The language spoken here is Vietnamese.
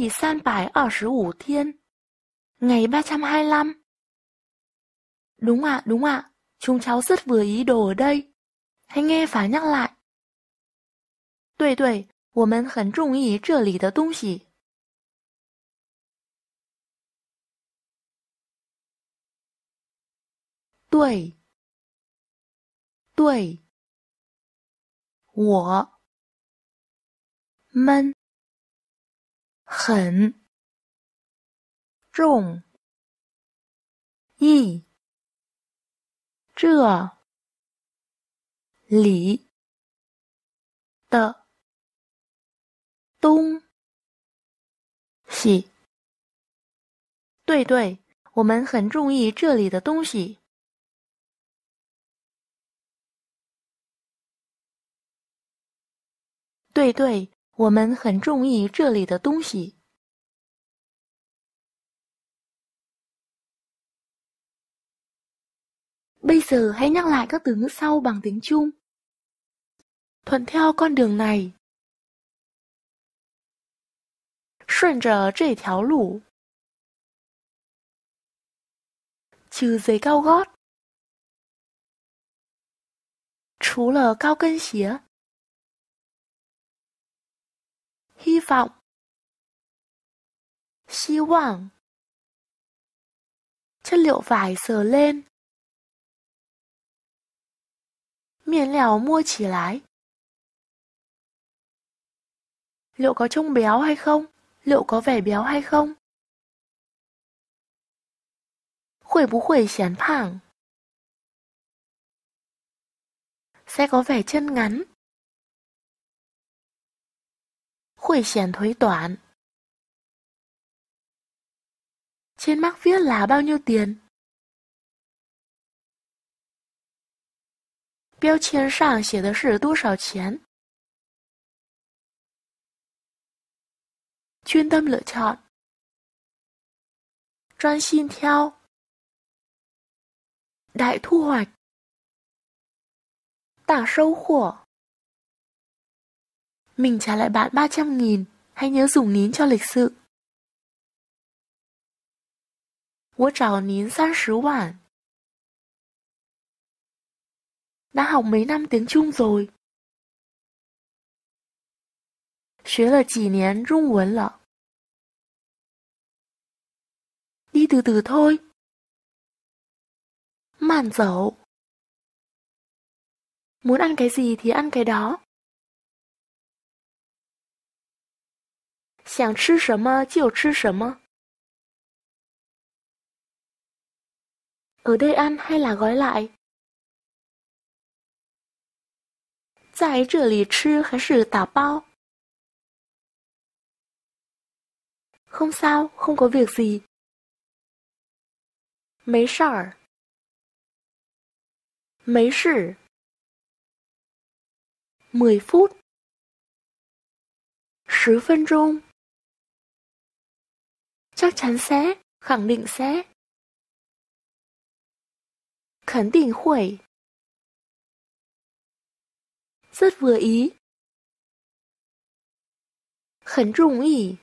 dì san b á h í n g à y ba trăm hai lăm đúng ạ đúng ạ chúng cháu rất vừa ý đồ đây hìng hì phản ứng lại 对对，我们很中意这里的东西。对对，我们。很重意这里的东西。对对，我们很中意这里的东西。对对。我们很注意这里的东西。Bây giờ hãy nhắc lại các từ ngữ sau bằng tiếng Trung. Thuận theo con đường này. 顺着这条路。trừ giày cao gót. 除了高跟鞋。hy vọng hy vọng chất liệu vải sờ lên miền lèo mua chỉ lái liệu có trông béo hay không liệu có vẻ béo hay không khuẩy bú khuẩy chán phẳng sẽ có vẻ chân ngắn 会显腿短。Trên mắc viết là bao nhiêu tiền? Chuyên tâm lựa chọn John xin theo Đại thu hoạch Tả sâu khổ mình trả lại bạn 300 nghìn, hãy nhớ dùng nín cho lịch sự. 我找您三十万。Đã học mấy năm tiếng Trung rồi? 学了几年中文了。Đi từ từ thôi. Màn dẫu. Muốn ăn cái gì thì ăn cái đó. 想吃什么就吃什么. Ở đây ăn hay là gói lại? 在这里吃还是打包？Không sao, không có việc gì. 没事儿，没事。mười phút, 十分钟。chắc chắn sẽ, khẳng định sẽ. Khẳng định hội. Rất vừa ý. Khẩn rụng ý.